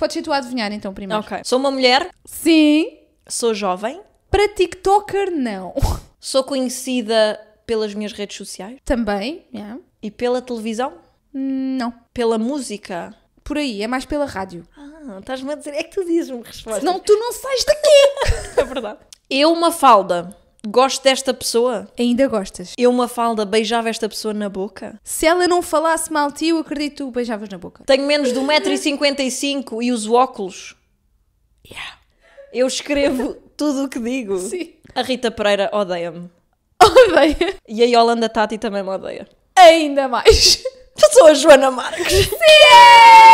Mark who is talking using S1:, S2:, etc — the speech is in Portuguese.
S1: Podes ir tu adivinhar então primeiro. Ok. Sou uma mulher? Sim. Sou jovem? Para TikToker, não. Sou conhecida pelas minhas redes sociais? Também, yeah. E pela televisão? Não. Pela música? Por aí, é mais pela rádio.
S2: Ah, estás-me a dizer, é que tu dizes-me resposta. Não tu não sais daqui!
S1: é verdade. Eu, uma falda. Gosto desta pessoa. Ainda gostas. Eu, uma falda, beijava esta pessoa na boca. Se ela não falasse mal de ti, eu acredito que beijavas na boca. Tenho menos de 1,55m e
S3: uso óculos. Yeah. Eu escrevo tudo o que digo. Sim. A Rita Pereira odeia-me. Odeia? E a Yolanda Tati também me odeia. Ainda mais. sou a Joana Marques. Sim! É!